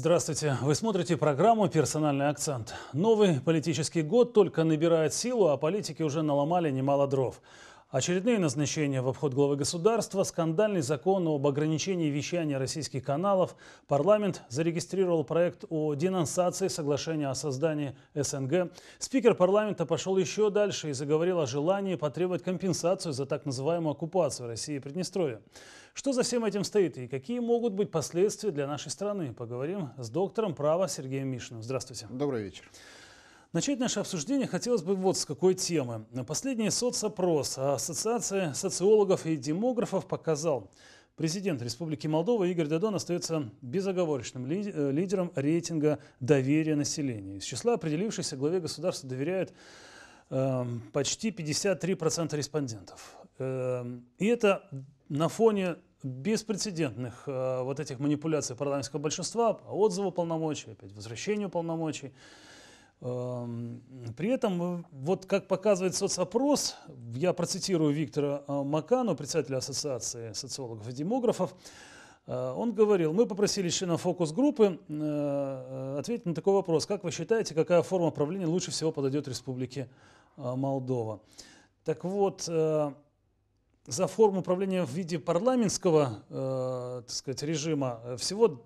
Здравствуйте. Вы смотрите программу «Персональный акцент». Новый политический год только набирает силу, а политики уже наломали немало дров. Очередные назначения в обход главы государства, скандальный закон об ограничении вещания российских каналов, парламент зарегистрировал проект о денонсации соглашения о создании СНГ, спикер парламента пошел еще дальше и заговорил о желании потребовать компенсацию за так называемую оккупацию России и Приднестровья. Что за всем этим стоит и какие могут быть последствия для нашей страны, поговорим с доктором права Сергеем Мишиным. Здравствуйте. Добрый вечер. Начать наше обсуждение хотелось бы вот с какой темы. Последний соцопрос Ассоциации социологов и демографов показал, Президент Республики Молдова Игорь Дадон остается безоговорочным э, лидером рейтинга доверия населения. Из числа определившихся главе государства доверяют эм, почти 53% респондентов. Эм, и это на фоне беспрецедентных э, вот этих манипуляций парламентского большинства, отзыву полномочий, опять возвращению полномочий. Эм, при этом, э, вот как показывает соцопрос, я процитирую Виктора э, Макану, председателя Ассоциации социологов и демографов, э, он говорил, мы попросили членов фокус-группы ответить на такой вопрос, как вы считаете, какая форма правления лучше всего подойдет республике Молдова? Так вот, за форму правления в виде парламентского так сказать, режима всего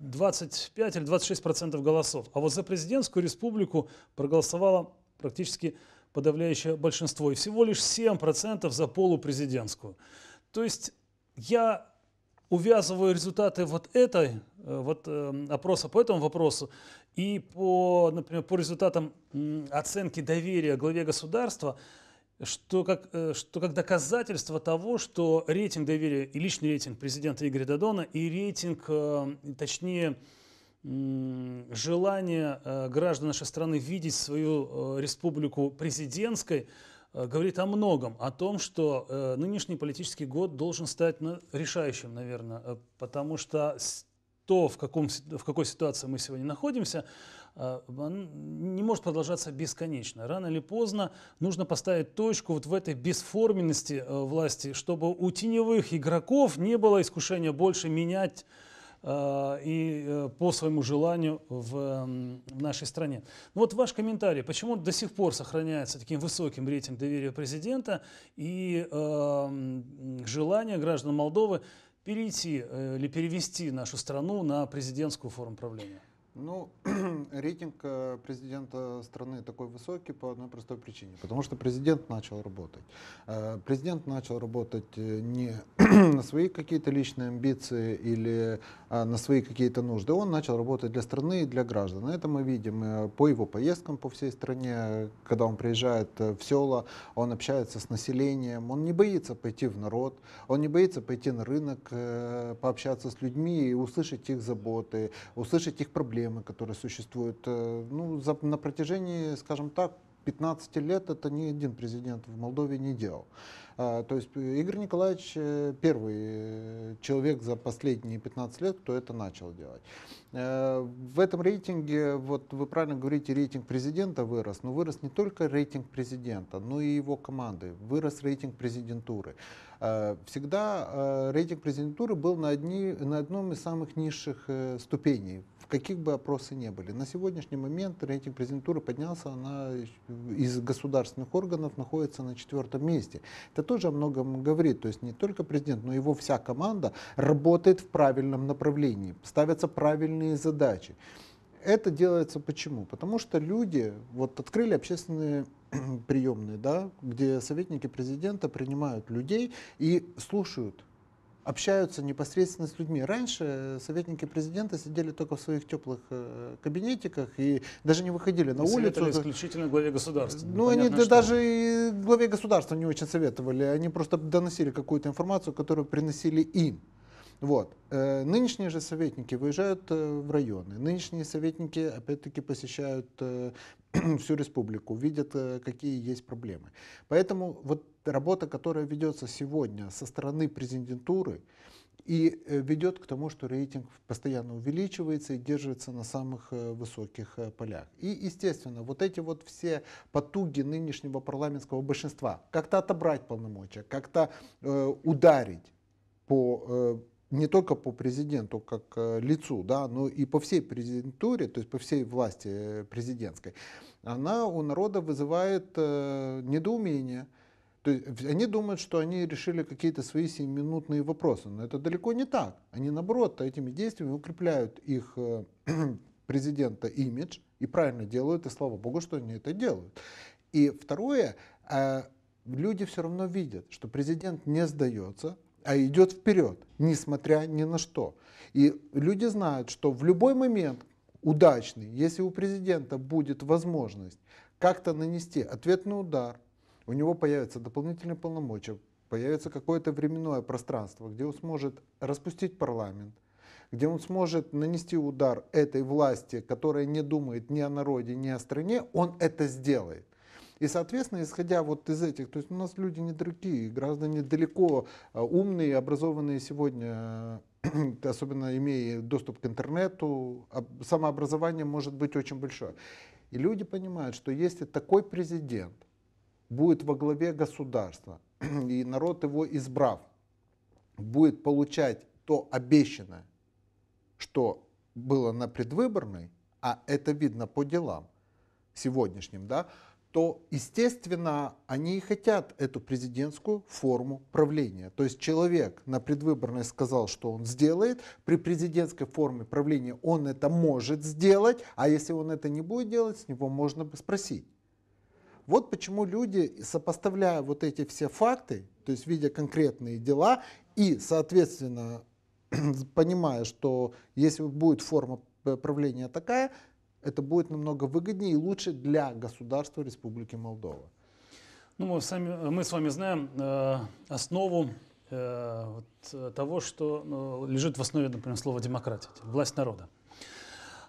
25 или 26 процентов голосов. А вот за президентскую республику проголосовало практически подавляющее большинство. И всего лишь 7 процентов за полупрезидентскую. То есть я увязываю результаты вот этой э, вот э, опроса по этому вопросу и по, например, по результатам оценки доверия главе государства – что как, э, что как доказательство того, что рейтинг доверия и личный рейтинг президента Игоря Додона и рейтинг, э, точнее, желание э, граждан нашей страны видеть свою республику президентской говорит о многом, о том, что нынешний политический год должен стать ну, решающим, наверное, потому что то, в, каком, в какой ситуации мы сегодня находимся, а, он не может продолжаться бесконечно. Рано или поздно нужно поставить точку вот в этой бесформенности а, власти, чтобы у теневых игроков не было искушения больше менять а, и по своему желанию в, нашей стране. Ну вот ваш комментарий, почему до сих пор сохраняется таким высоким рейтинг доверия президента и желание граждан Молдовы перейти э, или перевести нашу страну на президентскую форму правления? Ну, рейтинг э, президента страны такой высокий по одной простой причине, потому что президент начал работать. Э, президент начал работать э, не на свои какие-то личные амбиции или а, на свои какие-то нужды, он начал работать для страны и для граждан. Это мы видим по его поездкам по всей стране, когда он приезжает в села, он общается с населением, он не боится пойти в народ, он не боится пойти на рынок, пообщаться с людьми и услышать их заботы, услышать их проблемы проблемы, которые существуют. Э, ну, за, на протяжении, скажем так, 15 лет это ни один президент в Молдове не делал. А, то есть э, Игорь Николаевич э, первый э, человек за последние 15 лет, кто это начал делать. В этом рейтинге, вот вы правильно говорите, рейтинг президента вырос, но вырос не только рейтинг президента, но и его команды, вырос рейтинг президентуры. Всегда рейтинг президентуры был на, одни, на одном из самых низших ступеней в каких бы опросы не были. На сегодняшний момент рейтинг президентуры поднялся, она из государственных органов находится на четвертом месте. Это тоже о многом говорит. То есть не только президент, но его вся команда работает в правильном направлении, ставятся правильные задачи. Это делается почему? Потому что люди вот открыли общественные приемные, да, где советники президента принимают людей и слушают общаются непосредственно с людьми. Раньше э, советники президента сидели только в своих теплых э, кабинетиках и даже не выходили на улицу. исключительно главе государства. Ну, они что. даже и главе государства не очень советовали. Они просто доносили какую-то информацию, которую приносили им. Вот. Э, нынешние же советники выезжают в районы, нынешние советники опять-таки посещают всю республику, видят, э, какие есть проблемы. Поэтому вот работа, которая ведется сегодня со стороны президентуры, и э, ведет к тому, что рейтинг постоянно увеличивается и держится на самых э, высоких полях. И, естественно, вот эти вот все потуги нынешнего парламентского большинства как-то отобрать полномочия, как-то э, ударить по э, не только по президенту как э, лицу, да, но и по всей президентуре, то есть по всей власти э, президентской, она у народа вызывает э, недоумение. То есть они думают, что они решили какие-то свои семиминутные вопросы, но это далеко не так. Они, наоборот, этими действиями укрепляют их президента имидж и правильно делают, и слава богу, что они это делают. И второе, люди все равно видят, что президент не сдается, а идет вперед, несмотря ни на что. И люди знают, что в любой момент удачный, если у президента будет возможность как-то нанести ответный удар, у него появятся дополнительные полномочия, появится какое-то временное пространство, где он сможет распустить парламент, где он сможет нанести удар этой власти, которая не думает ни о народе, ни о стране, он это сделает. И, соответственно, исходя вот из этих, то есть у нас люди не другие, граждане далеко а, умные, образованные сегодня особенно имея доступ к интернету, самообразование может быть очень большое. И люди понимают, что если такой президент будет во главе государства, и народ его избрав, будет получать то обещанное, что было на предвыборной, а это видно по делам сегодняшним, да, то, естественно, они и хотят эту президентскую форму правления. То есть человек на предвыборной сказал, что он сделает, при президентской форме правления он это может сделать, а если он это не будет делать, с него можно бы спросить. Вот почему люди, сопоставляя вот эти все факты, то есть видя конкретные дела и, соответственно, понимая, что если будет форма правления такая, это будет намного выгоднее и лучше для государства Республики Молдова. Ну, мы, сами, мы с вами знаем э, основу э, вот, того, что э, лежит в основе, например, слова демократия, типа власть народа.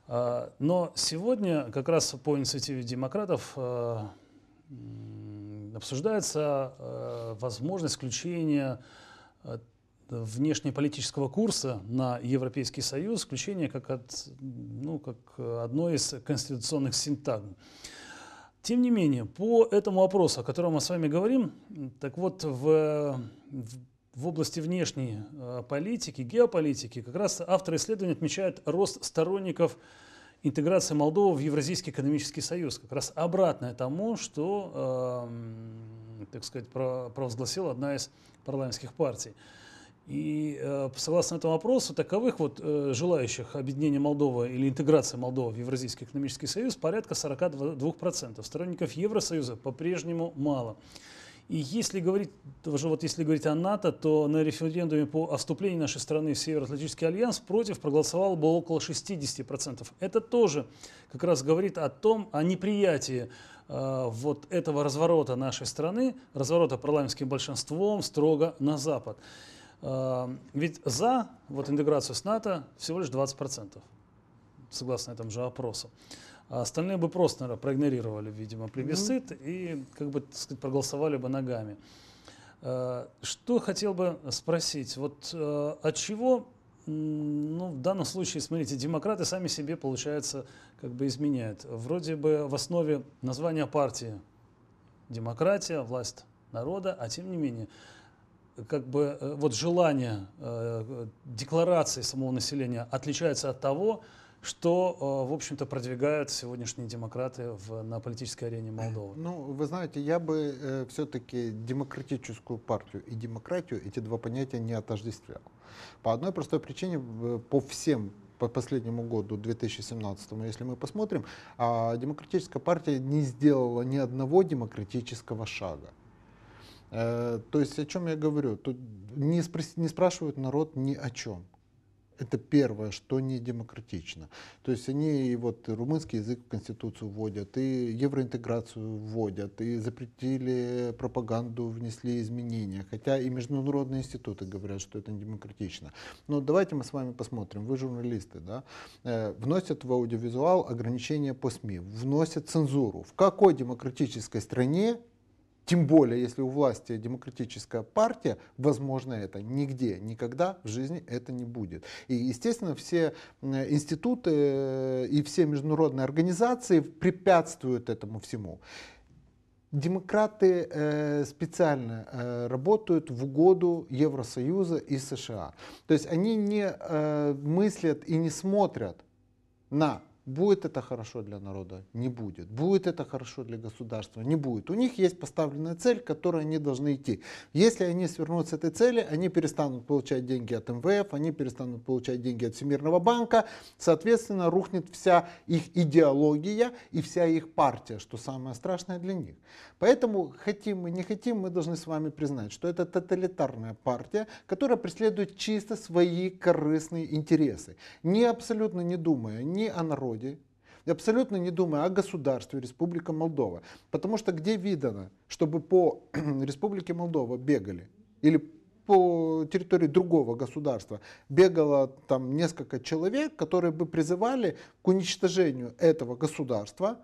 Э, но сегодня как раз по инициативе демократов э, обсуждается э, возможность включения э, внешнеполитического курса на Европейский Союз, включение как, от, ну, как одной из конституционных синтагм. Тем не менее, по этому вопросу, о котором мы с вами говорим, так вот, в, в, в области внешней э, политики, геополитики, как раз авторы исследования отмечают рост сторонников интеграции Молдовы в Евразийский экономический союз, как раз обратное тому, что, э, так сказать, провозгласила одна из парламентских партий. И э, согласно этому опросу, таковых вот э, желающих объединения Молдовы или интеграции Молдовы в Евразийский экономический союз порядка 42%. Сторонников Евросоюза по-прежнему мало. И если говорить, даже вот если говорить о НАТО, то на референдуме по о нашей страны в Североатлантический альянс против проголосовало бы около 60%. Это тоже как раз говорит о том, о неприятии э, вот этого разворота нашей страны, разворота парламентским большинством строго на Запад. Э, ведь за вот, интеграцию с НАТО всего лишь 20%, согласно этому же опросу. А остальные бы просто, наверное, проигнорировали, видимо, плебисцит mm-hmm. и, как бы, так сказать, проголосовали бы ногами. Э, что хотел бы спросить, вот э, от чего, ну, в данном случае, смотрите, демократы сами себе, получается, как бы изменяют. Вроде бы в основе названия партии демократия, власть народа, а тем не менее как бы э, вот желание э, декларации самого населения отличается от того, что, э, в общем-то, продвигают сегодняшние демократы в, на политической арене Молдовы? Ну, вы знаете, я бы э, все-таки демократическую партию и демократию эти два понятия не отождествлял. По одной простой причине, по всем по последнему году, 2017, если мы посмотрим, а демократическая партия не сделала ни одного демократического шага. Э, то есть о чем я говорю? Тут не, спрос, не спрашивают народ ни о чем. Это первое, что не демократично. То есть они и вот румынский язык в Конституцию вводят, и евроинтеграцию вводят, и запретили пропаганду, внесли изменения. Хотя и международные институты говорят, что это не демократично. Но давайте мы с вами посмотрим. Вы журналисты, да? Э, вносят в аудиовизуал ограничения по СМИ, вносят цензуру. В какой демократической стране тем более, если у власти демократическая партия, возможно это нигде, никогда в жизни это не будет. И, естественно, все институты э, и все международные организации препятствуют этому всему. Демократы э, специально э, работают в угоду Евросоюза и США. То есть они не э, мыслят и не смотрят на Будет это хорошо для народа? Не будет. Будет это хорошо для государства? Не будет. У них есть поставленная цель, к которой они должны идти. Если они свернут с этой цели, они перестанут получать деньги от МВФ, они перестанут получать деньги от Всемирного банка. Соответственно, рухнет вся их идеология и вся их партия, что самое страшное для них. Поэтому, хотим мы, не хотим, мы должны с вами признать, что это тоталитарная партия, которая преследует чисто свои корыстные интересы, не абсолютно не думая ни о народе, народе, абсолютно не думаю о государстве Республика Молдова. Потому что где видано, чтобы по Республике Молдова бегали или по территории другого государства бегало там несколько человек, которые бы призывали к уничтожению этого государства,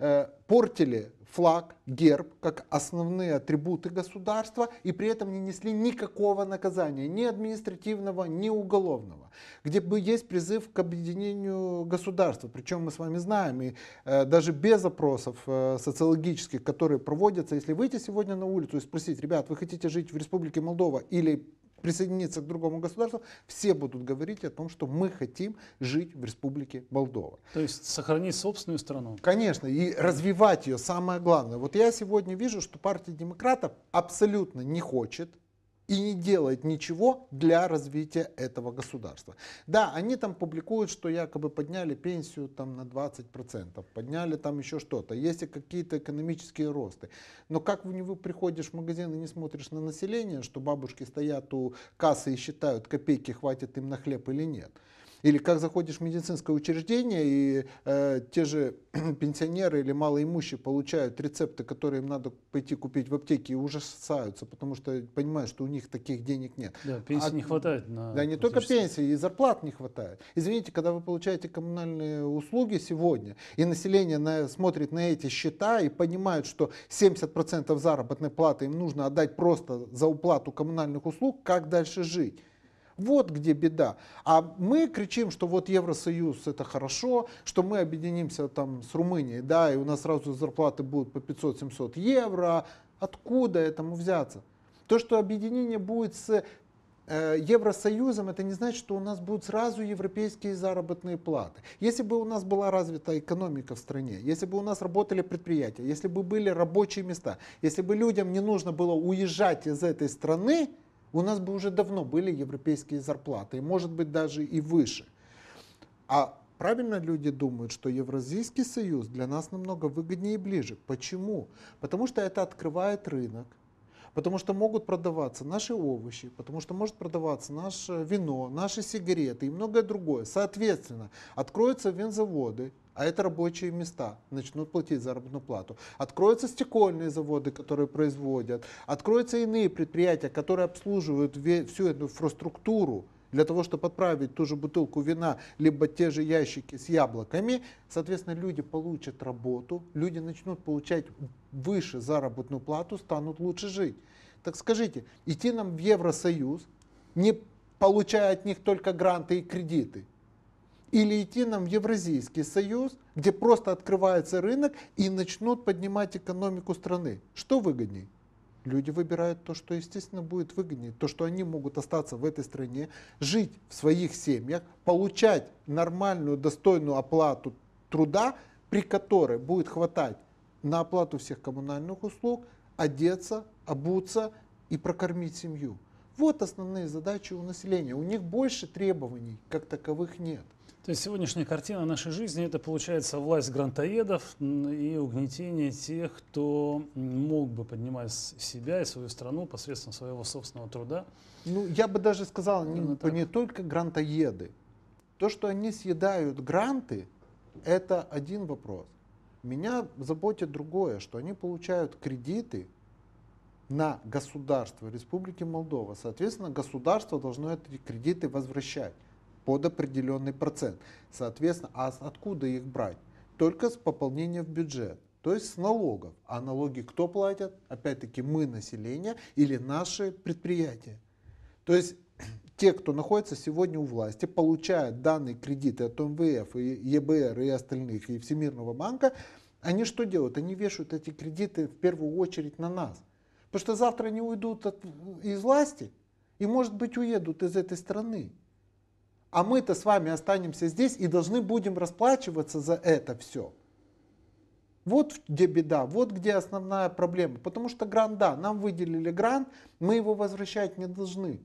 э, портили флаг, герб как основные атрибуты государства и при этом не несли никакого наказания, ни административного, ни уголовного, где бы есть призыв к объединению государства. Причем мы с вами знаем, и э, даже без опросов э, социологических, которые проводятся, если выйти сегодня на улицу и спросить, ребят, вы хотите жить в Республике Молдова или присоединиться к другому государству, все будут говорить о том, что мы хотим жить в Республике Молдова. То есть сохранить собственную страну? Конечно, и развивать ее, самое главное. Вот я сегодня вижу, что партия демократов абсолютно не хочет и не делает ничего для развития этого государства. Да, они там публикуют, что якобы подняли пенсию там на 20%, подняли там еще что-то, есть какие-то экономические росты. Но как не вы приходишь в магазин и не смотришь на население, что бабушки стоят у кассы и считают, копейки хватит им на хлеб или нет. Или как заходишь в медицинское учреждение, и э, те же пенсионеры или малоимущие получают рецепты, которые им надо пойти купить в аптеке, и ужасаются, потому что понимают, что у них таких денег нет. Да, пенсии а, не хватает. На да, не только пенсии, и зарплат не хватает. Извините, когда вы получаете коммунальные услуги сегодня, и население на, смотрит на эти счета и понимает, что 70% заработной платы им нужно отдать просто за уплату коммунальных услуг, как дальше жить? Вот где беда. А мы кричим, что вот Евросоюз это хорошо, что мы объединимся там с Румынией, да, и у нас сразу зарплаты будут по 500-700 евро. Откуда этому взяться? То, что объединение будет с э, Евросоюзом, это не значит, что у нас будут сразу европейские заработные платы. Если бы у нас была развита экономика в стране, если бы у нас работали предприятия, если бы были рабочие места, если бы людям не нужно было уезжать из этой страны, у нас бы уже давно были европейские зарплаты, и может быть даже и выше. А правильно люди думают, что Евразийский союз для нас намного выгоднее и ближе. Почему? Потому что это открывает рынок, потому что могут продаваться наши овощи, потому что может продаваться наше вино, наши сигареты и многое другое. Соответственно, откроются винзаводы, а это рабочие места, начнут платить заработную плату. Откроются стекольные заводы, которые производят, откроются иные предприятия, которые обслуживают всю эту инфраструктуру, для того, чтобы отправить ту же бутылку вина, либо те же ящики с яблоками, соответственно, люди получат работу, люди начнут получать выше заработную плату, станут лучше жить. Так скажите, идти нам в Евросоюз, не получая от них только гранты и кредиты – или идти нам в Евразийский союз, где просто открывается рынок и начнут поднимать экономику страны. Что выгоднее? Люди выбирают то, что, естественно, будет выгоднее, то, что они могут остаться в этой стране, жить в своих семьях, получать нормальную, достойную оплату труда, при которой будет хватать на оплату всех коммунальных услуг, одеться, обуться и прокормить семью. Вот основные задачи у населения. У них больше требований как таковых нет. То есть сегодняшняя картина нашей жизни – это, получается, власть грантоедов и угнетение тех, кто мог бы поднимать себя и свою страну посредством своего собственного труда. Ну, я бы даже сказал, не, так. не только грантоеды. То, что они съедают гранты, это один вопрос. Меня заботит другое, что они получают кредиты на государство Республики Молдова. Соответственно, государство должно эти кредиты возвращать под определенный процент. Соответственно, а откуда их брать? Только с пополнения в бюджет, то есть с налогов. А налоги кто платит? Опять-таки мы, население или наши предприятия. То есть те, кто находится сегодня у власти, получают данные кредиты от МВФ, и ЕБР и остальных, и Всемирного банка, они что делают? Они вешают эти кредиты в первую очередь на нас. Потому что завтра они уйдут от, из власти и, может быть, уедут из этой страны а мы-то с вами останемся здесь и должны будем расплачиваться за это все. Вот где беда, вот где основная проблема. Потому что грант, да, нам выделили грант, мы его возвращать не должны.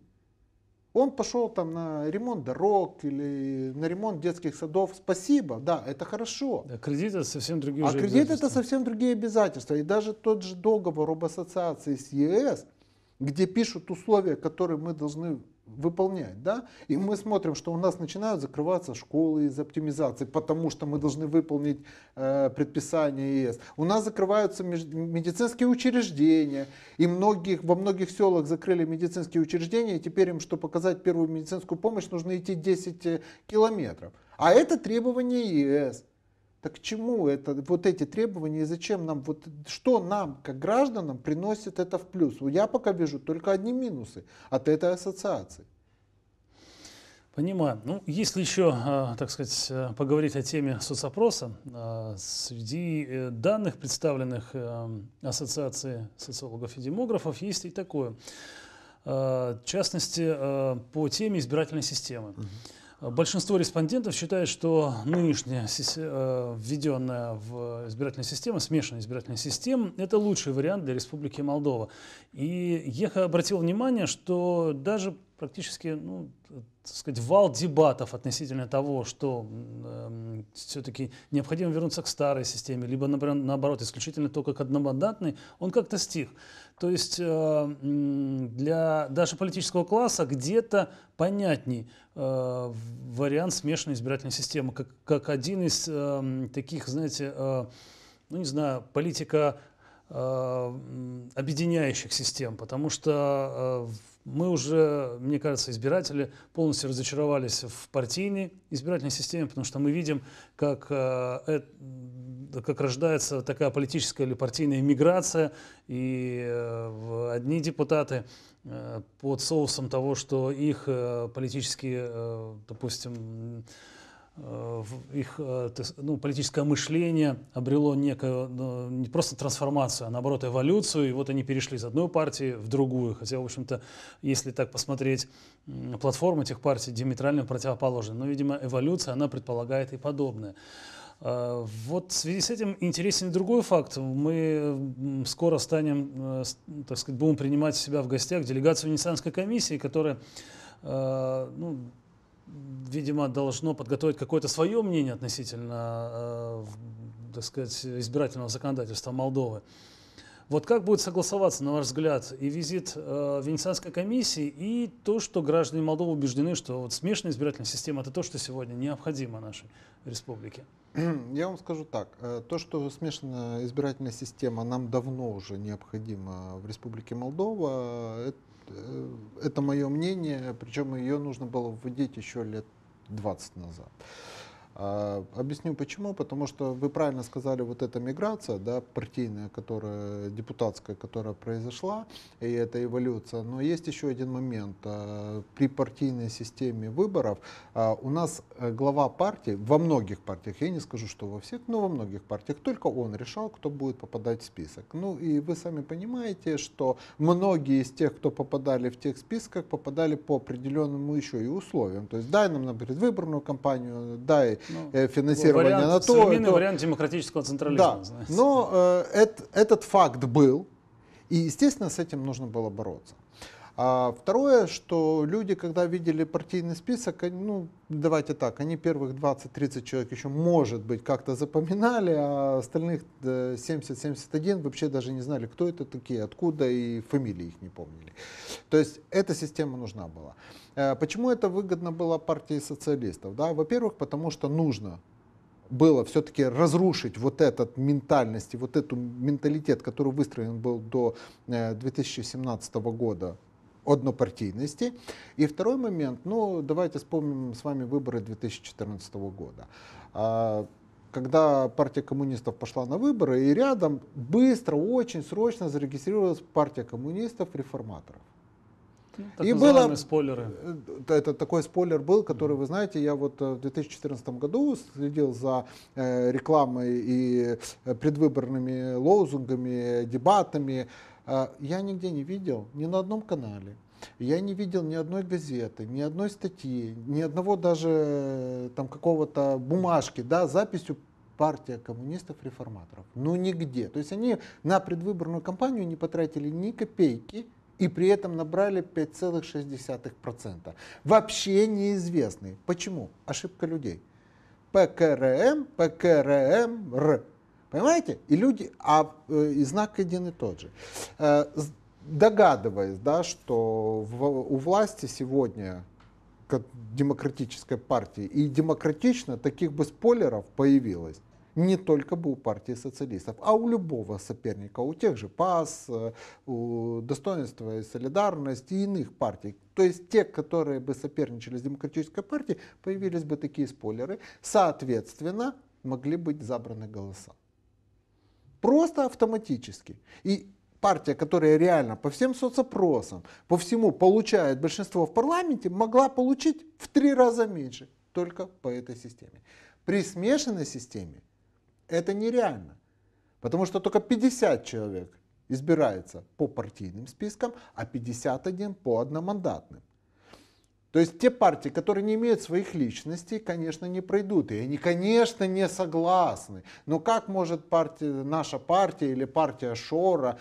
Он пошел там на ремонт дорог или на ремонт детских садов. Спасибо, да, это хорошо. Да, кредит это совсем другие а обязательства. А кредит это совсем другие обязательства. И даже тот же договор об ассоциации с ЕС, где пишут условия, которые мы должны выполнять, да, и мы смотрим, что у нас начинают закрываться школы из оптимизации, потому что мы должны выполнить э, предписание ЕС. У нас закрываются медицинские учреждения, и многих, во многих селах закрыли медицинские учреждения, и теперь им, чтобы показать первую медицинскую помощь, нужно идти 10 э, километров. А это требование ЕС. Так к чему это, вот эти требования и зачем нам, вот что нам, как гражданам, приносит это в плюс? Я пока вижу только одни минусы от этой ассоциации. Понимаю. Ну, если еще, а, так сказать, а, поговорить о теме соцопроса, а, среди э, данных, представленных э, Ассоциацией социологов и демографов, есть и такое. В частности, по теме избирательной системы. Угу. Большинство респондентов считает, что нынешняя э, введенная в избирательную систему, смешанная избирательная система, это лучший вариант для Республики Молдова. И я обратил внимание, что даже практически ну, так сказать, вал дебатов относительно того, что э, эм, все-таки необходимо вернуться к старой системе, либо, например, наоборот, исключительно только к одномандатной, он как-то стих. То есть э, для даже политического класса где-то понятней э, вариант смешанной избирательной системы, как, как один из э, таких, знаете, э, ну не знаю, политика э, объединяющих систем, потому что э, мы уже, мне кажется, избиратели полностью разочаровались в партийной избирательной системе, потому что мы видим, как, э, как рождается такая политическая или партийная миграция, и э, одни депутаты э, под соусом того, что их политические, допустим, Э, их э, ну, политическое мышление обрело некую, ну, не просто трансформацию, а наоборот эволюцию, и вот они перешли из одной партии в другую. Хотя, в общем-то, если так посмотреть, платформы этих партий диаметрально противоположны. Но, видимо, эволюция, она предполагает и подобное. Э, вот в связи с этим интересен другой факт. Мы скоро станем, так сказать, будем принимать себя в гостях делегацию Венецианской комиссии, которая ну, видимо, должно подготовить какое-то свое мнение относительно, э, так сказать, избирательного законодательства Молдовы. Вот как будет согласоваться, на ваш взгляд, и визит э, Венецианской комиссии, и то, что граждане Молдовы убеждены, что вот смешанная избирательная система – это то, что сегодня необходимо нашей республике? Я вам скажу так. Э, то, что смешанная избирательная система нам давно уже необходима в Республике Молдова, э, Э, это мое мнение, причем ее нужно было вводить еще лет 20 назад. А, объясню почему. Потому что вы правильно сказали, вот эта миграция, да, партийная, которая, депутатская, которая произошла, и эта эволюция. Но есть еще один момент. А, при партийной системе выборов а, у нас э, глава партии, во многих партиях, я не скажу, что во всех, но во многих партиях, только он решал, кто будет попадать в список. Ну и вы сами понимаете, что многие из тех, кто попадали в тех списках, попадали по определенному еще и условиям. То есть дай нам на выборную кампанию, дай ну, э, финансирования вариант, НАТО. Современный то, вариант демократического централизма. Да, но э, эт, этот факт был, и, естественно, с этим нужно было бороться. А второе, что люди, когда видели партийный список, они, ну, давайте так, они первых 20-30 человек еще, может быть, как-то запоминали, а остальных 70-71 э, вообще даже не знали, кто это такие, откуда, и фамилии их не помнили. То есть эта система нужна была. Э, почему это выгодно было партии социалистов? Да? Во-первых, потому что нужно было все-таки разрушить вот этот ментальность и вот эту менталитет, который выстроен был до 2017 э, года однопартийности. И второй момент, ну давайте вспомним с вами выборы 2014 года а, когда партия коммунистов пошла на выборы, и рядом быстро, очень срочно зарегистрировалась партия коммунистов-реформаторов. Ну, так и было спойлеры. Э, это такой спойлер был, который, вы знаете, я вот э, в 2014 году следил за э, рекламой и предвыборными лозунгами, дебатами. А, я нигде не видел, ни на одном канале, я не видел ни одной газеты, ни одной статьи, ни одного даже э, там какого-то бумажки, да, записью партия коммунистов-реформаторов. Ну нигде. То есть они на предвыборную кампанию не потратили ни копейки и при этом набрали 5,6%. Вообще неизвестный. Почему? Ошибка людей. ПКРМ, ПКРМ, Р. Понимаете? И люди, а э, и знак один и тот же. Э, догадываясь, да, что в, у власти сегодня демократической партии и демократично таких бы спойлеров появилось не только бы у партии социалистов, а у любого соперника, у тех же ПАС, э, у достоинства и солидарности и иных партий. То есть те, которые бы соперничали с демократической партией, появились бы такие спойлеры, соответственно, могли быть забраны голоса. Просто автоматически. И партия, которая реально по всем соцопросам, по всему получает большинство в парламенте, могла получить в три раза меньше только по этой системе. При смешанной системе это нереально, потому что только 50 человек избирается по партийным спискам, а 51 по одномандатным. То есть те партии, которые не имеют своих личностей, конечно, не пройдут. И они, конечно, не согласны. Но как может партия, наша партия или партия Шора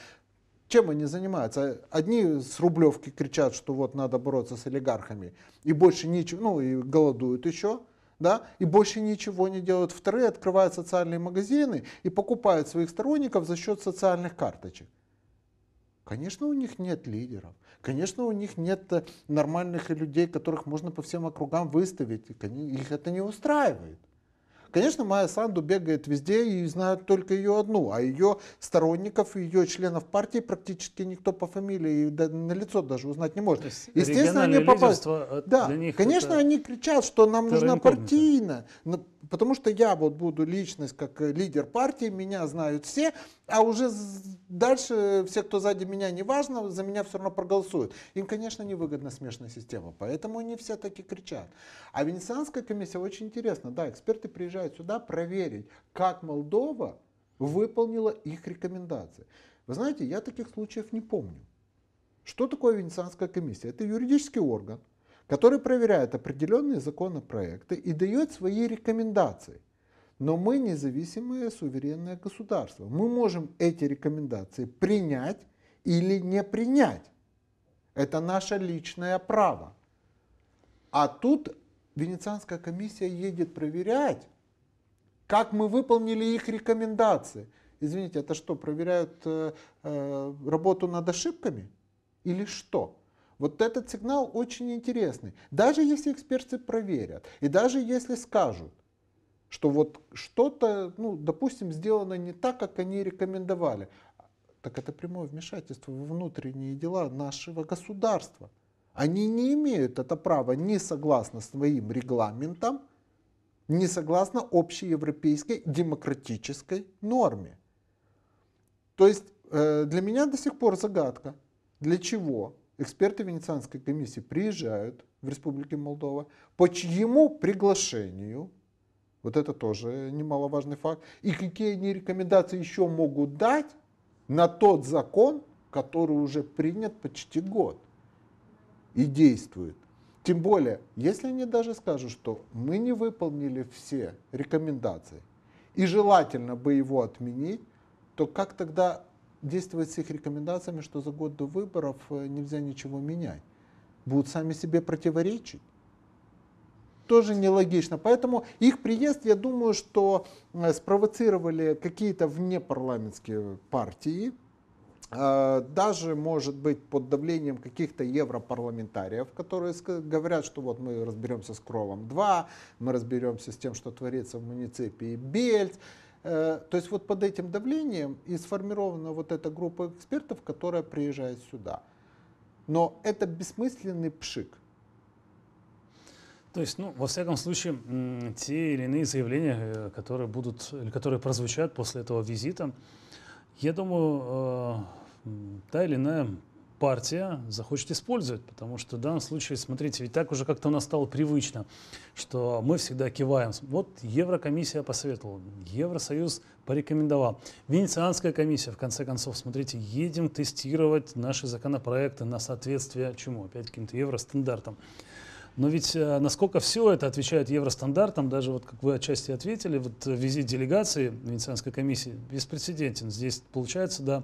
чем они занимаются? Одни с Рублевки кричат, что вот надо бороться с олигархами, и больше ничего, ну и голодуют еще, да, и больше ничего не делают. Вторые открывают социальные магазины и покупают своих сторонников за счет социальных карточек. Конечно, у них нет лидеров. Конечно, у них нет э, нормальных людей, которых можно по всем округам выставить. Их это не устраивает. Конечно, Майя Санду бегает везде и знают только ее одну, а ее сторонников, ее членов партии практически никто по фамилии да, на лицо даже узнать не может. Естественно, они попали. Э, да, конечно, это... они кричат, что нам нужна инкогнито. партийная, потому что я вот буду личность как э, лидер партии, меня знают все, а уже дальше все, кто сзади меня, неважно, за меня все равно проголосуют. Им, конечно, невыгодна смешанная система, поэтому они все таки кричат. А Венецианская комиссия очень интересна. Да, эксперты приезжают приезжают сюда проверить, как Молдова выполнила их рекомендации. Вы знаете, я таких случаев не помню. Что такое Венецианская комиссия? Это юридический орган, который проверяет определенные законопроекты и дает свои рекомендации. Но мы независимое суверенное государство. Мы можем эти рекомендации принять или не принять. Это наше личное право. А тут Венецианская комиссия едет проверять, как мы выполнили их рекомендации. Извините, это что, проверяют э, э, работу над ошибками или что? Вот этот сигнал очень интересный. Даже если эксперты проверят, и даже если скажут, что вот что-то, ну, допустим, сделано не так, как они рекомендовали, так это прямое вмешательство в внутренние дела нашего государства. Они не имеют это право, не согласно своим регламентам, не согласно европейской демократической норме. То есть э, для меня до сих пор загадка, для чего эксперты Венецианской комиссии приезжают в Республике Молдова, по чьему приглашению, вот это тоже немаловажный факт, и какие они рекомендации еще могут дать на тот закон, который уже принят почти год и действует. Тем более, если они даже скажут, что мы не выполнили все рекомендации, и желательно бы его отменить, то как тогда действовать с их рекомендациями, что за год до выборов э, нельзя ничего менять? Будут сами себе противоречить? тоже нелогично. Поэтому их приезд, я думаю, что э, спровоцировали какие-то внепарламентские партии, Э, даже, может быть, под давлением каких-то европарламентариев, которые говорят, что вот мы разберемся с Кровом-2, мы разберемся с тем, что творится в муниципии Бельц. Э, то есть вот под этим давлением и сформирована вот эта группа экспертов, которая приезжает сюда. Но это бессмысленный пшик. То есть, ну, во всяком случае, те или иные заявления, э, которые будут, или которые прозвучат после этого визита, я думаю, э, та или иная партия захочет использовать, потому что в данном случае, смотрите, ведь так уже как-то у нас стало привычно, что мы всегда киваем. Вот Еврокомиссия посоветовала, Евросоюз порекомендовал, Венецианская комиссия, в конце концов, смотрите, едем тестировать наши законопроекты на соответствие чему? Опять каким-то евростандартам. стандартам но ведь э, насколько все это отвечает евростандартам, даже вот как вы отчасти ответили, вот визит делегации Венецианской комиссии беспрецедентен. Здесь получается, да,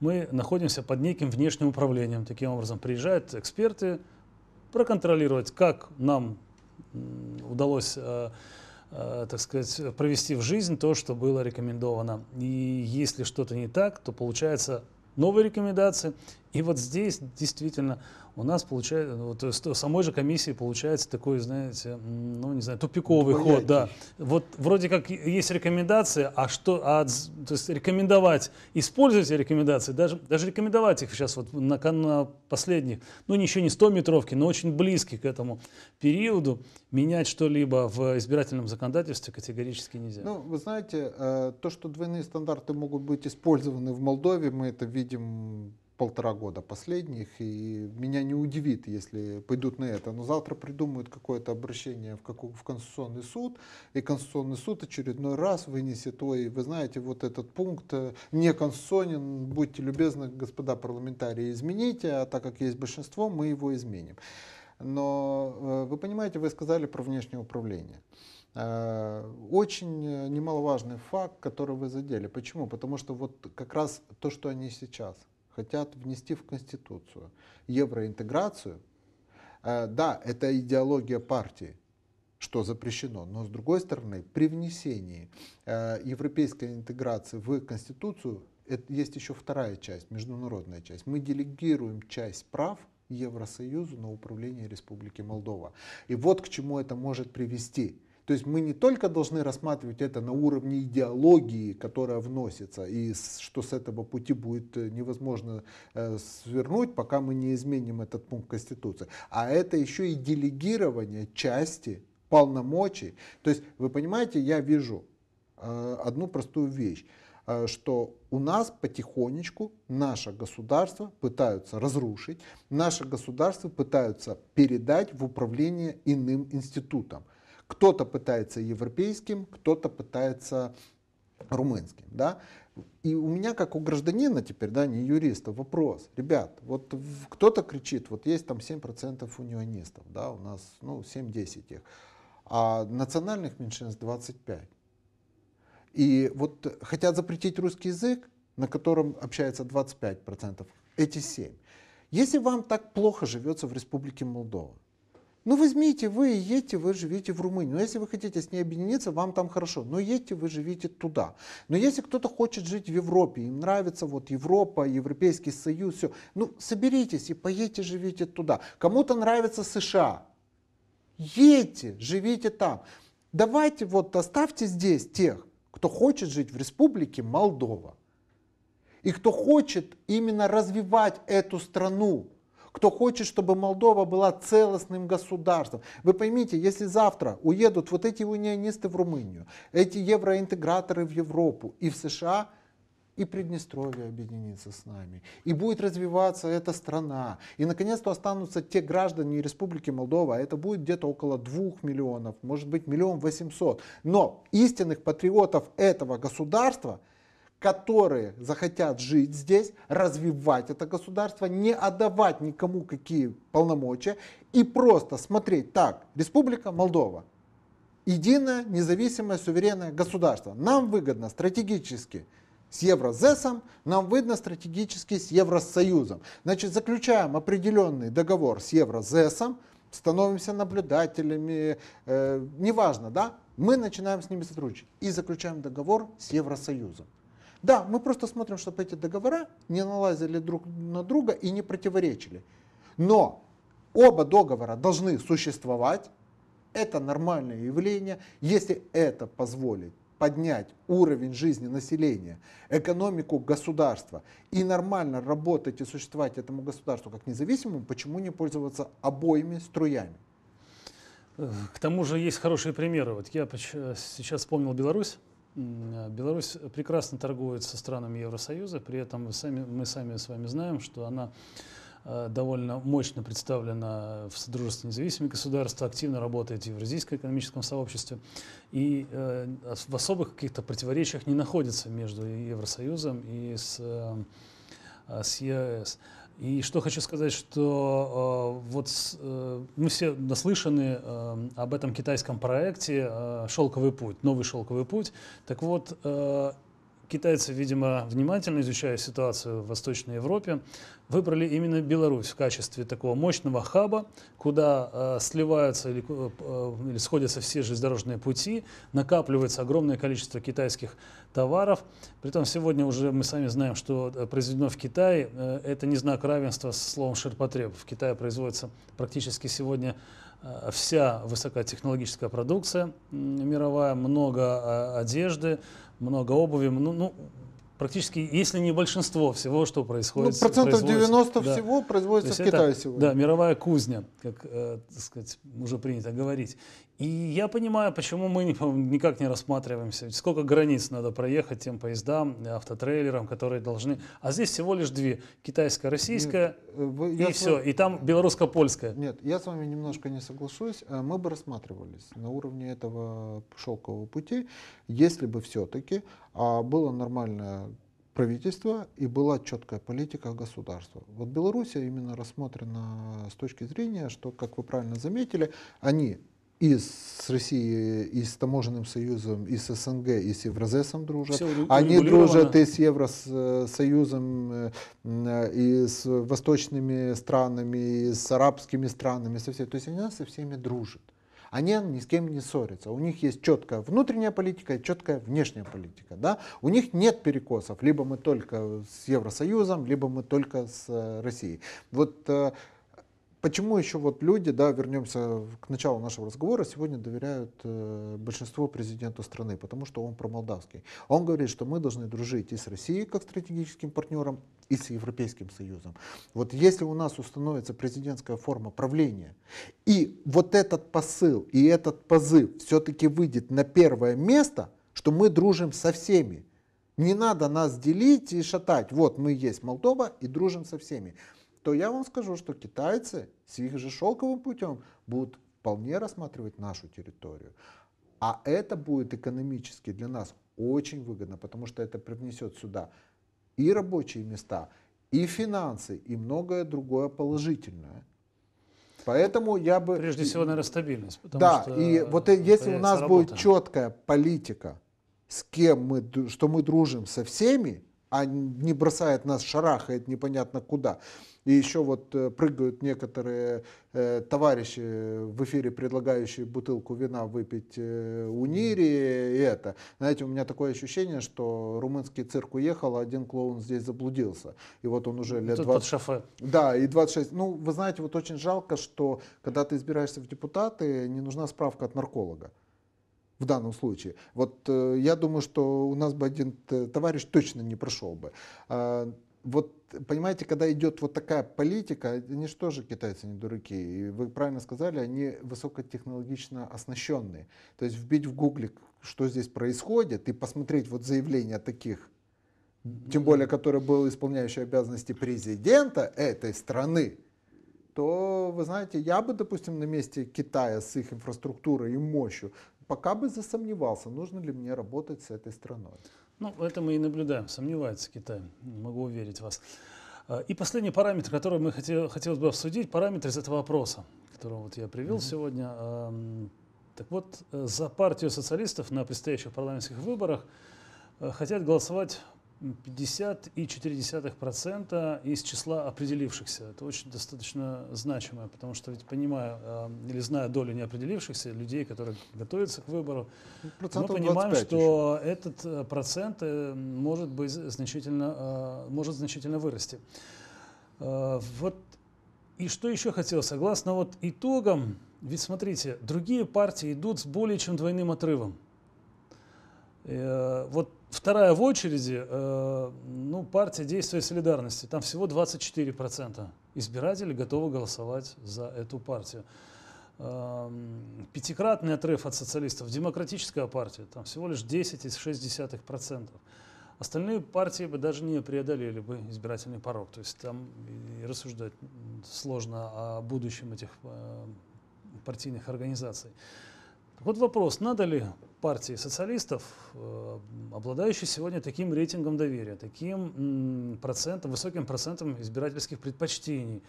мы находимся под неким внешним управлением. Таким образом, приезжают эксперты проконтролировать, как нам удалось э, э, так сказать, провести в жизнь то, что было рекомендовано. И если что-то не так, то получается новые рекомендации, и вот здесь действительно у нас получается, вот, с самой же комиссии получается такой, знаете, ну не знаю, тупиковый Понятий. ход, да. Вот вроде как есть рекомендации, а что, а, то есть рекомендовать, использовать эти рекомендации, даже, даже рекомендовать их сейчас вот на, на последних, ну еще не 100 метровки, но очень близкий к этому периоду, менять что-либо в избирательном законодательстве категорически нельзя. Ну, вы знаете, э, то, что двойные стандарты могут быть использованы в Молдове, мы это видим полтора года последних, и меня не удивит, если пойдут на это. Но завтра придумают какое-то обращение в, какой, в Конституционный суд, и Конституционный суд очередной раз вынесет, ой, вы знаете, вот этот пункт э, не конституционен, будьте любезны, господа парламентарии, измените, а так как есть большинство, мы его изменим. Но э, вы понимаете, вы сказали про внешнее управление. Э, очень немаловажный факт, который вы задели. Почему? Потому что вот как раз то, что они сейчас – хотят внести в Конституцию. Евроинтеграцию, э, да, это идеология партии, что запрещено. Но с другой стороны, при внесении э, европейской интеграции в Конституцию это, есть еще вторая часть, международная часть. Мы делегируем часть прав Евросоюзу на управление Республики Молдова. И вот к чему это может привести. То есть мы не только должны рассматривать это на уровне идеологии, которая вносится, и что с этого пути будет э, невозможно э, свернуть, пока мы не изменим этот пункт Конституции, а это еще и делегирование части полномочий. То есть, вы понимаете, я вижу э, одну простую вещь что у нас потихонечку наше государство пытаются разрушить, наше государство пытаются передать в управление иным институтом. Кто-то пытается европейским, кто-то пытается румынским. Да? И у меня, как у гражданина теперь, да, не юриста, вопрос. Ребят, вот кто-то кричит, вот есть там 7% унионистов, да, у нас ну, 7-10 их, а национальных меньшинств 25. И вот хотят запретить русский язык, на котором общается 25%, эти 7. Если вам так плохо живется в Республике Молдова, ну, возьмите вы и едьте, вы живите в Румынии. Но если вы хотите с ней объединиться, вам там хорошо. Но едьте, вы живите туда. Но если кто-то хочет жить в Европе, им нравится вот Европа, Европейский Союз, все, ну, соберитесь и поедьте, живите туда. Кому-то нравится США. Едьте, живите там. Давайте вот оставьте здесь тех, кто хочет жить в республике Молдова. И кто хочет именно развивать эту страну, кто хочет, чтобы Молдова была целостным государством. Вы поймите, если завтра уедут вот эти унионисты в Румынию, эти евроинтеграторы в Европу и в США, и Приднестровье объединится с нами, и будет развиваться эта страна, и наконец-то останутся те граждане Республики Молдова, а это будет где-то около двух миллионов, может быть миллион восемьсот, но истинных патриотов этого государства – которые захотят жить здесь, развивать это государство, не отдавать никому какие полномочия и просто смотреть так, Республика Молдова, единое, независимое, суверенное государство. Нам выгодно стратегически с Еврозесом, нам выгодно стратегически с Евросоюзом. Значит, заключаем определенный договор с Еврозесом, становимся наблюдателями, э, неважно, да, мы начинаем с ними сотрудничать и заключаем договор с Евросоюзом. Да, мы просто смотрим, чтобы эти договора не налазили друг на друга и не противоречили. Но оба договора должны существовать. Это нормальное явление. Если это позволит поднять уровень жизни населения, экономику государства и нормально работать и существовать этому государству как независимому, почему не пользоваться обоими струями? Э, к тому же есть хорошие примеры. Вот я э, сейчас вспомнил Беларусь. Э, Беларусь прекрасно торгует со странами Евросоюза, при этом мы сами, мы сами с вами знаем, что она э, довольно мощно представлена в Содружестве независимых государств, активно работает в Евразийском экономическом сообществе и э, в особых каких-то противоречиях не находится между Евросоюзом и с, с ЕС. А и что хочу сказать, что э, вот э, мы все наслышаны э, об этом китайском проекте э, «Шелковый путь», «Новый шелковый путь». Так вот, э, китайцы, видимо, внимательно изучая ситуацию в Восточной Европе, выбрали именно Беларусь в качестве такого мощного хаба, куда э, сливаются или, э, э, или сходятся все железнодорожные пути, накапливается огромное количество китайских товаров. Притом сегодня уже мы сами знаем, что э, произведено в Китае, э, это не знак равенства с словом «ширпотреб». В Китае производится практически сегодня Э, вся высокотехнологическая продукция мировая, много э, одежды, много обуви, ну, ну практически, если не большинство всего, что происходит. Ну, процентов 90 да. всего производится в Китае это, сегодня. Да, мировая кузня, как э, так сказать, уже принято говорить. И я понимаю, почему мы никак не рассматриваемся. Ведь сколько границ надо проехать тем поездам, автотрейлерам, которые должны. А здесь всего лишь две. Китайская, российская э, и все. Вами... И там э, белорусско-польская. Нет, я с вами немножко не соглашусь. Э, мы бы рассматривались на уровне этого шелкового пути, если бы все-таки а, было нормальное правительство и была четкая политика государства. Вот Беларусь именно рассмотрена с точки зрения, что, как вы правильно заметили, они и с Россией, и с Таможенным союзом, и с СНГ, и с Евразесом дружат. Они дружат и с Евросоюзом, э, и с восточными странами, и с арабскими странами, со всеми. То есть они со всеми дружат. Они ни с кем не ссорятся. У них есть четкая внутренняя политика и четкая внешняя политика. Да? У них нет перекосов. Либо мы только с Евросоюзом, либо мы только с э, Россией. Вот э, Почему еще вот люди, да, вернемся к началу нашего разговора, сегодня доверяют э, большинству президенту страны, потому что он промолдавский. Он говорит, что мы должны дружить и с Россией как стратегическим партнером, и с Европейским Союзом. Вот если у нас установится президентская форма правления, и вот этот посыл, и этот позыв все-таки выйдет на первое место, что мы дружим со всеми. Не надо нас делить и шатать. Вот мы есть Молдова и дружим со всеми то я вам скажу, что китайцы с их же шелковым путем будут вполне рассматривать нашу территорию. А это будет экономически для нас очень выгодно, потому что это привнесет сюда и рабочие места, и финансы, и многое другое положительное. Поэтому я бы... Прежде всего, наверное, стабильность. да, что и вот э, если у нас работа. будет четкая политика, с кем мы, что мы дружим со всеми, а не бросает нас, шарахает непонятно куда, и еще вот э, прыгают некоторые э, товарищи в эфире, предлагающие бутылку вина выпить э, у Нири и это. Знаете, у меня такое ощущение, что румынский цирк уехал, а один клоун здесь заблудился. И вот он уже ну, лет Тут 20... шофе. Да, и 26. Ну, вы знаете, вот очень жалко, что когда ты избираешься в депутаты, не нужна справка от нарколога в данном случае. Вот э, я думаю, что у нас бы один товарищ точно не прошел бы. Э, вот понимаете, когда идет вот такая политика, они же тоже китайцы не дураки. И вы правильно сказали, они высокотехнологично оснащенные. То есть вбить в гуглик, что здесь происходит, и посмотреть вот заявления таких, тем более, который был исполняющий обязанности президента этой страны, то, вы знаете, я бы, допустим, на месте Китая с их инфраструктурой и мощью пока бы засомневался, нужно ли мне работать с этой страной. Ну, это мы и наблюдаем. Сомневается Китай, могу уверить вас. А, и последний параметр, который мы хотел, хотелось бы обсудить, параметр из этого опроса, который вот я привел mm-hmm. сегодня. Так вот, э, за партию социалистов на предстоящих парламентских выборах э, хотят голосовать 50,4% из числа определившихся. Это очень достаточно значимое, потому что ведь понимая э, или зная долю неопределившихся людей, которые готовятся к выбору, ну, мы понимаем, что еще. этот э, процент э, может быть значительно, э, может значительно вырасти. Э, вот и что еще хотел, согласно вот итогам, ведь смотрите, другие партии идут с более чем двойным отрывом. Э, вот вторая в очереди, э, ну, партия действия солидарности. Там всего 24% избирателей готовы голосовать за эту партию. Эм, пятикратный отрыв от социалистов. Демократическая партия, там всего лишь 10 из процентов. Остальные партии бы даже не преодолели бы избирательный порог. То есть там и рассуждать сложно о будущем этих э, партийных организаций. Вот вопрос, надо ли партии социалистов, э, обладающей сегодня таким рейтингом доверия, таким процентом, высоким процентом избирательских предпочтений,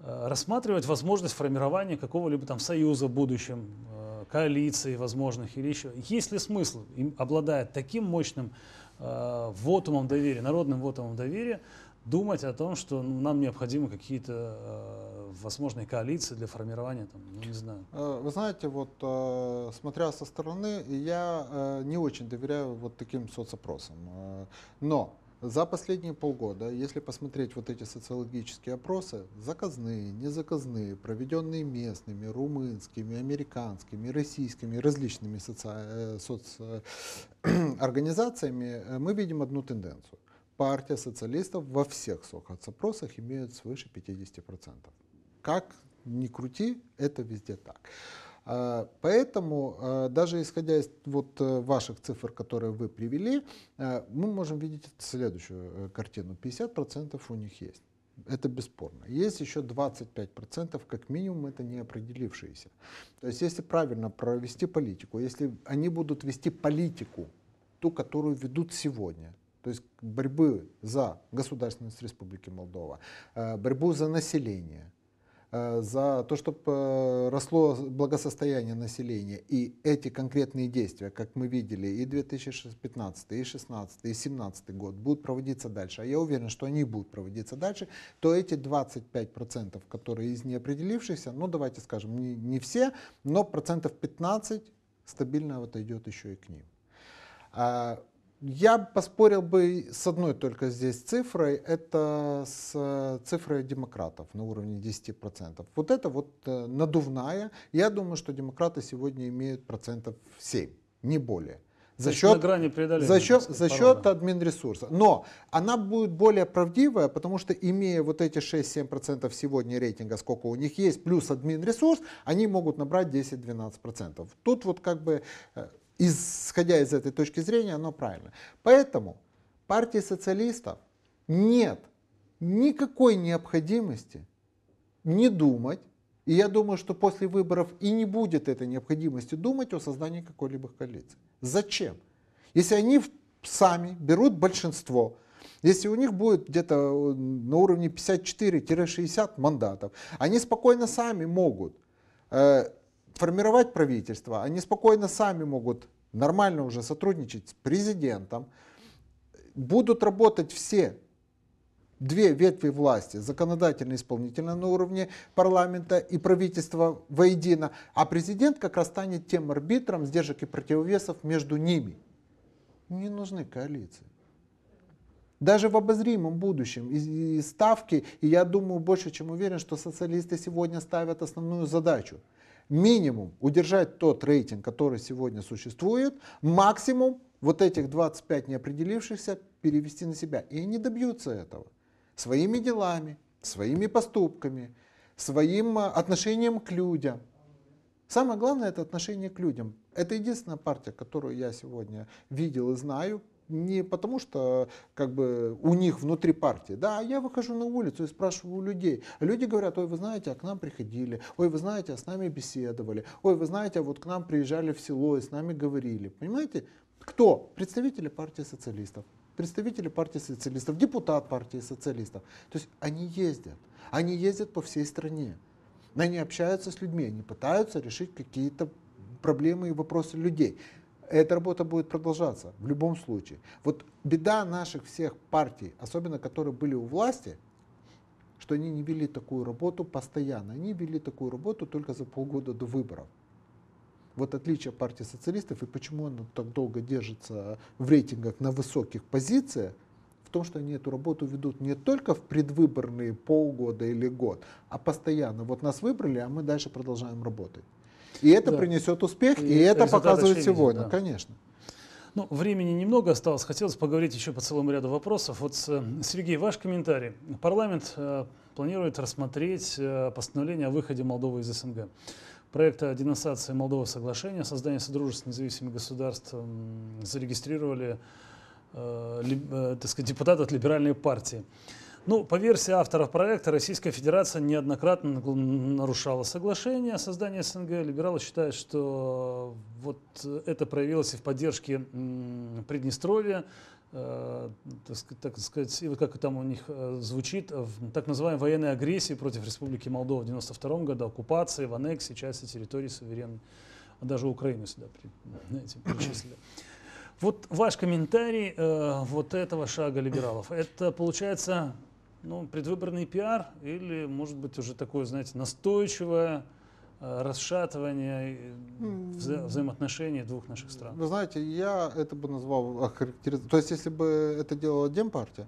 э, рассматривать возможность формирования какого-либо там союза в будущем, э, коалиции возможных или еще. Есть ли смысл, им обладая таким мощным вотумом доверия, народным вотумом доверия, думать о том, что ну, нам необходимы какие-то э, возможные коалиции для формирования, там, ну, не знаю. Э, вы знаете, вот э, смотря со стороны, я э, не очень доверяю вот таким соцопросам. Э, но за последние полгода, если посмотреть вот эти социологические опросы, заказные, незаказные, проведенные местными, румынскими, американскими, российскими, различными соци... Э, организациями, мы видим одну тенденцию – партия социалистов во всех сокоцопросах имеет свыше 50%. Как ни крути, это везде так. А, поэтому, а, даже исходя из вот э, ваших цифр, которые вы привели, а, мы можем видеть следующую э, картину. 50% у них есть. Это бесспорно. Есть еще 25%, как минимум, это не определившиеся. То есть, если правильно провести политику, если они будут вести политику, ту, которую ведут сегодня, то есть борьбы за государственность Республики Молдова, э, борьбу за население, э, за то, чтобы э, росло благосостояние населения. И эти конкретные действия, как мы видели, и 2015, и 2016, и 2017 год будут проводиться дальше. А я уверен, что они будут проводиться дальше. То эти 25%, которые из неопределившихся, ну давайте скажем, не, не все, но процентов 15 стабильно вот идет еще и к ним. А я поспорил бы с одной только здесь цифрой, это с э, цифрой демократов на уровне 10%. Вот это вот э, надувная. Я думаю, что демократы сегодня имеют процентов 7, не более. За счет, за счет, за счет админресурса. Но она будет более правдивая, потому что имея вот эти 6-7% сегодня рейтинга, сколько у них есть, плюс админресурс, они могут набрать 10-12%. Тут вот как бы э, исходя из этой точки зрения, оно правильно. Поэтому партии социалистов нет никакой необходимости не думать, и я думаю, что после выборов и не будет этой необходимости думать о создании какой-либо коалиции. Зачем? Если они сами берут большинство, если у них будет где-то э, на уровне 54-60 мандатов, они спокойно сами могут э, формировать правительство, они спокойно сами могут нормально уже сотрудничать с президентом. Будут работать все две ветви власти, законодательно исполнительная на уровне парламента и правительства воедино, а президент как раз станет тем арбитром сдержек и противовесов между ними. Не нужны коалиции. Даже в обозримом будущем и ставки, и я думаю, больше чем уверен, что социалисты сегодня ставят основную задачу – минимум удержать тот рейтинг, который сегодня существует, максимум вот этих 25 неопределившихся перевести на себя. И они добьются этого своими делами, своими поступками, своим а, отношением к людям. Самое главное это отношение к людям. Это единственная партия, которую я сегодня видел и знаю, не потому, что как бы у них внутри партии, да, а я выхожу на улицу и спрашиваю у людей. Люди говорят, ой, вы знаете, а к нам приходили, ой, вы знаете, а с нами беседовали, ой, вы знаете, а вот к нам приезжали в село и с нами говорили. Понимаете? Кто? Представители партии социалистов представители партии социалистов, депутат партии социалистов. То есть они ездят. Они ездят по всей стране. Они общаются с людьми, они пытаются решить какие-то проблемы и вопросы людей эта работа будет продолжаться в любом случае. Вот беда наших всех партий, особенно которые были у власти, что они не вели такую работу постоянно. Они вели такую работу только за полгода до выборов. Вот отличие партии социалистов и почему она так долго держится в рейтингах на высоких позициях, в том, что они эту работу ведут не только в предвыборные полгода или год, а постоянно. Вот нас выбрали, а мы дальше продолжаем работать. И это да. принесет успех, и, и это показывает сегодня, видит, да. конечно. Ну, времени немного осталось. Хотелось поговорить еще по целому ряду вопросов. Вот, э, Сергей, ваш комментарий. Парламент э, планирует рассмотреть э, постановление о выходе Молдовы из СНГ. Проект о денонсации Молдовы соглашения создание создании Содружества независимых государств э, зарегистрировали э, э, так сказать, депутаты от либеральной партии. Ну, по версии авторов проекта, Российская Федерация неоднократно нарушала соглашение о создании СНГ. Либералы считают, что вот это проявилось и в поддержке Приднестровья, э, так сказать, и вот как там у них э, звучит, э, в так называемой военной агрессии против Республики Молдова в 1992 году, оккупации, в аннексии части территории суверенной, даже Украину сюда знаете, причислили. Вот ваш комментарий э, вот этого шага либералов. Это получается ну, предвыборный пиар или, может быть, уже такое, знаете, настойчивое э, расшатывание э, вза взаимоотношений двух наших стран? Вы знаете, я это бы назвал охарактеризованием. А, то есть, если бы это делала Демпартия,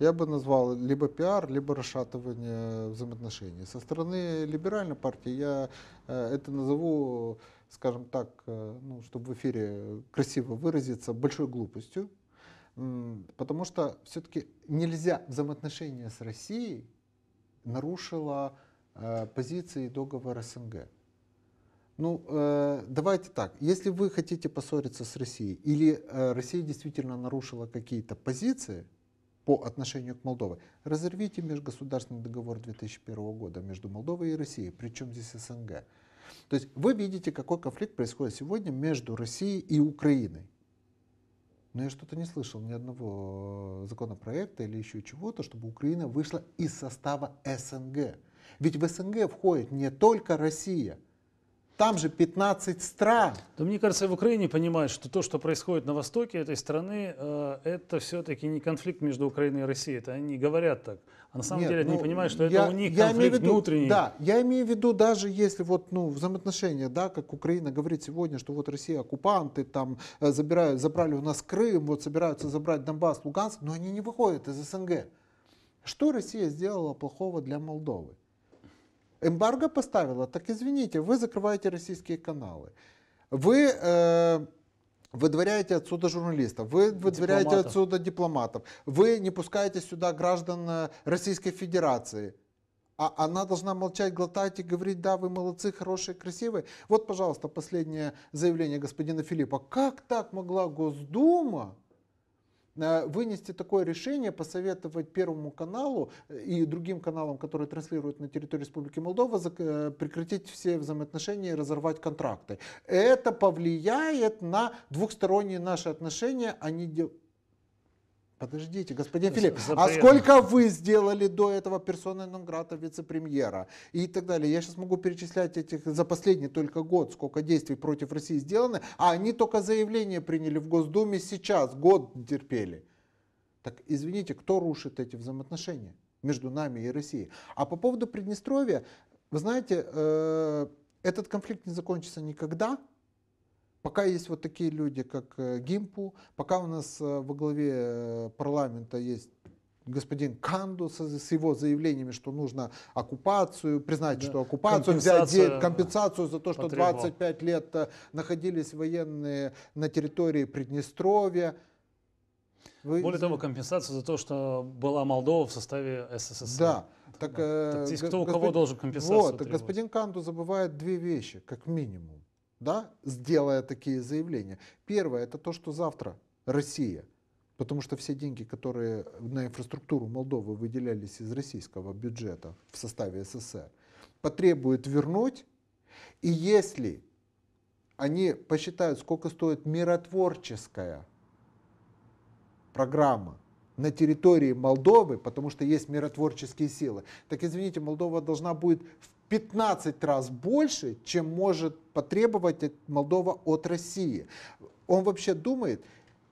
я бы назвал либо пиар, либо расшатывание взаимоотношений. Со стороны либеральной партии я э, это назову, скажем так, ну, чтобы в эфире красиво выразиться, большой глупостью. Потому что все-таки нельзя взаимоотношения с Россией нарушила э, позиции договора СНГ. Ну, э, давайте так, если вы хотите поссориться с Россией, или э, Россия действительно нарушила какие-то позиции по отношению к Молдове, разорвите межгосударственный договор 2001 года между Молдовой и Россией, причем здесь СНГ. То есть вы видите, какой конфликт происходит сегодня между Россией и Украиной. Но я что-то не слышал ни одного э, законопроекта или еще чего-то, чтобы Украина вышла из состава СНГ. Ведь в СНГ входит не только Россия – там же 15 стран. Да мне кажется, в Украине понимают, что то, что происходит на востоке этой страны, э, это все-таки не конфликт между Украиной и Россией. Это они говорят так. А на самом Нет, деле ну, они понимают, что я, это у них я конфликт виду, внутренний. Да, я имею в виду даже если вот ну, взаимоотношения, да, как Украина говорит сегодня, что вот Россия оккупанты, там э, забирают, забрали у нас Крым, вот собираются забрать Донбасс, Луганск, но они не выходят из СНГ. Что Россия сделала плохого для Молдовы? Эмбарго поставила, так извините, вы закрываете российские каналы. Вы э, выдворяете отсюда журналистов, вы выдворяете дипломатов. отсюда дипломатов, вы не пускаете сюда граждан э, Российской Федерации. А она должна молчать, глотать и говорить, да, вы молодцы, хорошие, красивые. Вот, пожалуйста, последнее заявление господина Филиппа. Как так могла Госдума Э, вынести такое решение, посоветовать Первому каналу э, и другим каналам, которые транслируют на территории Республики Молдова, э, прекратить все взаимоотношения и разорвать контракты. Это повлияет на двухсторонние наши отношения, они а Подождите, господин Филипп, Запрет. а сколько вы сделали до этого персоны Нонграта вице-премьера и так далее? Я сейчас могу перечислять этих за последний только год, сколько действий против России сделаны, а они только заявление приняли в Госдуме сейчас, год терпели. Так извините, кто рушит эти взаимоотношения между нами и Россией? А по поводу Приднестровья, вы знаете, э, этот конфликт не закончится никогда, Пока есть вот такие люди, как э, Гимпу, пока у нас э, во главе э, парламента есть господин Канду с его заявлениями, что нужно оккупацию, признать, да. что оккупацию, взять денег, компенсацию за то, что потребовал. 25 лет находились военные на территории Приднестровья. Вы... Более того, компенсацию за то, что была Молдова в составе СССР. Да. Так, да. так здесь кто у кого господин... должен компенсацию Вот, господин Канду забывает две вещи, как минимум да, сделая такие заявления. Первое, это то, что завтра Россия, потому что все деньги, которые на инфраструктуру Молдовы выделялись из российского бюджета в составе СССР, потребует вернуть, и если они посчитают, сколько стоит миротворческая программа на территории Молдовы, потому что есть миротворческие силы, так извините, Молдова должна будет в 15 раз больше, чем может потребовать Молдова от России. Он вообще думает,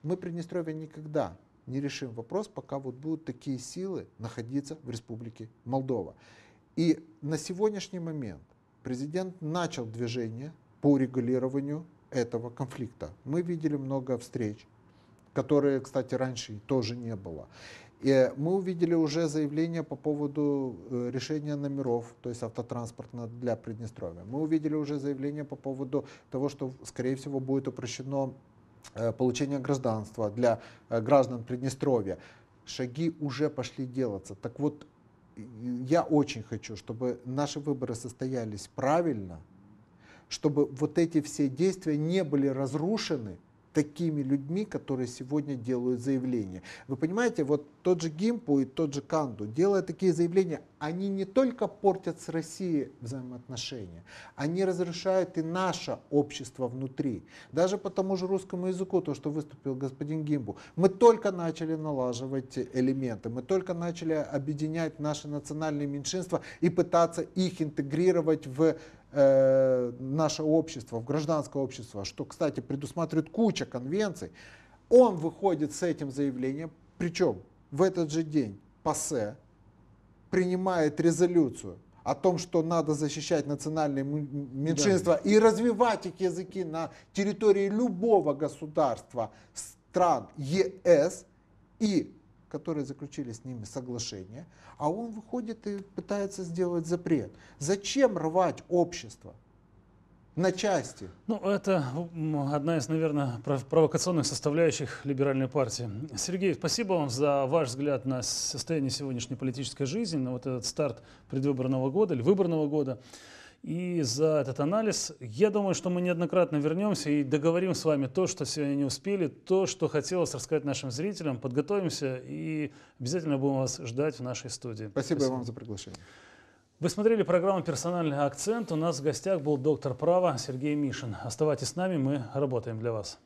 мы Приднестровье никогда не решим вопрос, пока вот будут такие силы находиться в Республике Молдова. И на сегодняшний момент президент начал движение по регулированию этого конфликта. Мы видели много встреч, которые, кстати, раньше тоже не было. И мы увидели уже заявление по поводу э, решения номеров, то есть автотранспортно для Приднестровья. Мы увидели уже заявление по поводу того, что, скорее всего, будет упрощено э, получение гражданства для э, граждан Приднестровья. Шаги уже пошли делаться. Так вот, я очень хочу, чтобы наши выборы состоялись правильно, чтобы вот эти все действия не были разрушены, такими людьми, которые сегодня делают заявления. Вы понимаете, вот тот же Гимпу и тот же Канду, делая такие заявления, они не только портят с Россией взаимоотношения, они разрушают и наше общество внутри. Даже по тому же русскому языку, то, что выступил господин Гимбу, мы только начали налаживать элементы, мы только начали объединять наши национальные меньшинства и пытаться их интегрировать в э, наше общество, в гражданское общество, что, кстати, предусматривает куча конвенций, он выходит с этим заявлением, причем в этот же день ПАСЕ принимает резолюцию о том, что надо защищать национальные меньшинства да. и развивать их языки на территории любого государства стран ЕС, и которые заключили с ними соглашение, а он выходит и пытается сделать запрет. Зачем рвать общество? на части. Ну, это одна из, наверное, провокационных составляющих либеральной партии. Сергей, спасибо вам за ваш взгляд на состояние сегодняшней политической жизни, на вот этот старт предвыборного года или выборного года. И за этот анализ, я думаю, что мы неоднократно вернемся и договорим с вами то, что сегодня не успели, то, что хотелось рассказать нашим зрителям. Подготовимся и обязательно будем вас ждать в нашей студии. Спасибо, Спасибо. вам за приглашение. Вы смотрели программу «Персональный акцент». У нас в гостях был доктор права Сергей Мишин. Оставайтесь с нами, мы работаем для вас.